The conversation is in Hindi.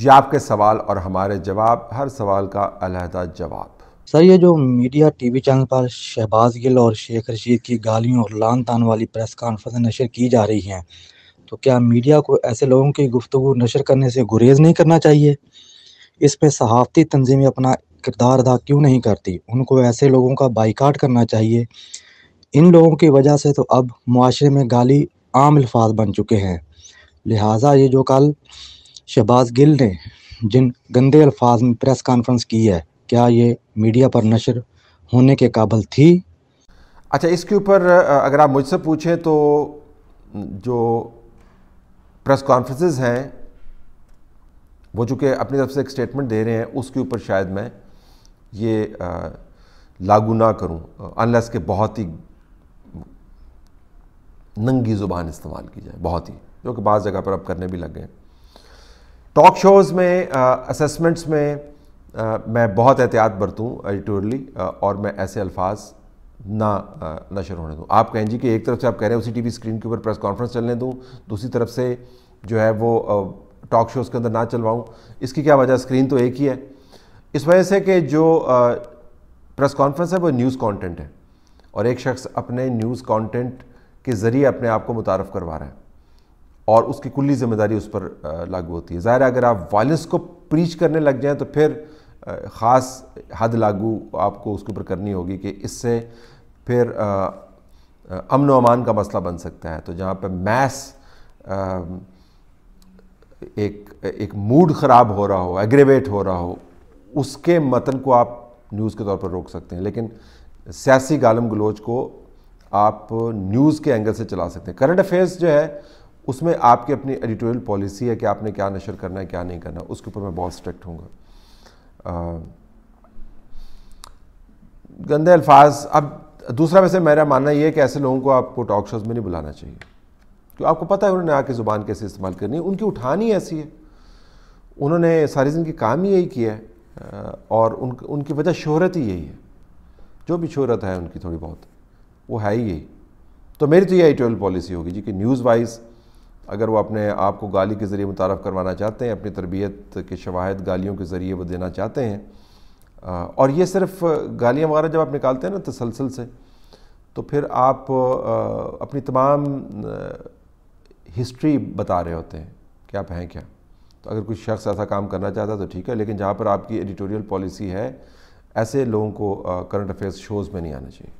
जी आपके सवाल और हमारे जवाब हर सवाल का अलहदा जवाब सर ये जो मीडिया टीवी चैनल पर शहबाज गिल और शेख रशीद की गालियों और लान तान वाली प्रेस कॉन्फ्रेंस नशर की जा रही हैं तो क्या मीडिया को ऐसे लोगों की गुफ्तु नशर करने से गुरेज नहीं करना चाहिए इसमें सहाफ़ती तंजीमें अपना किरदार अदा क्यों नहीं करती उनको ऐसे लोगों का बाइकाट करना चाहिए इन लोगों की वजह से तो अब माशरे में गाली आम अल्फाज बन चुके हैं लिहाजा ये जो कल शहबाज गिल ने जिन गंदे अल्फाज में प्रेस कॉन्फ्रेंस की है क्या ये मीडिया पर नशर होने के काबल थी अच्छा इसके ऊपर अगर आप मुझसे पूछें तो जो प्रेस कॉन्फ्रेंसेस हैं वो चूँकि अपनी तरफ से एक स्टेटमेंट दे रहे हैं उसके ऊपर शायद मैं ये लागू ना करूं अनलेस के बहुत ही नंगी ज़ुबान इस्तेमाल की जाए बहुत ही जो कि बाज़ जगह पर अब करने भी लग गए टॉक शोज़ में असेसमेंट्स uh, में आ, uh, मैं बहुत एहतियात बरतूँ एडिटोरली uh, और मैं ऐसे अल्फाज ना नशर होने दूँ आप कहें जी कि एक तरफ से आप कह रहे हैं उसी टीवी स्क्रीन के ऊपर प्रेस कॉन्फ्रेंस चलने दूँ दूसरी तरफ से जो है वो टॉक शोज़ के अंदर ना चलवाऊँ इसकी क्या वजह स्क्रीन तो एक ही है इस वजह से कि जो प्रेस कॉन्फ्रेंस है वो न्यूज़ कंटेंट है और एक शख्स अपने न्यूज़ कंटेंट के ज़रिए अपने आप को मुतारफ़ करवा रहा है और उसकी कुल्ली जिम्मेदारी उस पर लागू होती है ज़ाहिर अगर आप वायलेंस को प्रीच करने लग जाएँ तो फिर ख़ास हद लागू आपको उसके ऊपर करनी होगी कि इससे फिर अमन अमान का मसला बन सकता है तो जहाँ पर मैस एक एक मूड ख़राब हो रहा हो एग्रेवेट हो रहा हो उसके मतन को आप न्यूज़ के तौर पर रोक सकते हैं लेकिन सियासी गालम गलोच को आप न्यूज़ के एंगल से चला सकते हैं करंट अफेयर्स जो है उसमें आपकी अपनी एडिटोरियल पॉलिसी है कि आपने क्या नशर करना है क्या नहीं करना उसके ऊपर मैं बहुत स्ट्रिक्ट हूँ गंदे अल्फाज अब दूसरा वैसे मेरा मानना यह है कि ऐसे लोगों को आपको टॉक शोज में नहीं बुलाना चाहिए क्यों आपको पता है उन्होंने आके ज़ुबान कैसे इस्तेमाल करनी है उनकी उठानी ऐसी है उन्होंने सारी ज़िंदगी काम ही यही किया है और उन उनकी वजह शोहरत ही यही है जो भी शोहरत है उनकी थोड़ी बहुत वो है ही यही तो मेरी तो ये एडिटोरियल पॉलिसी होगी जी कि न्यूज़ वाइज अगर वो अपने आप को गाली के ज़रिए मुतारफ़ करवाना चाहते हैं अपनी तरबियत के शवाहद गालियों के ज़रिए वो देना चाहते हैं और ये सिर्फ गालियाँ वगैरह जब आप निकालते हैं ना तसलसल से तो फिर आप अपनी तमाम हिस्ट्री बता रहे होते हैं कि आप हैं क्या तो अगर कुछ शख्स ऐसा काम करना चाहता है तो ठीक है लेकिन जहाँ पर आपकी एडिटोरियल पॉलिसी है ऐसे लोगों को करंट अफेयर्स शोज़ में नहीं आना चाहिए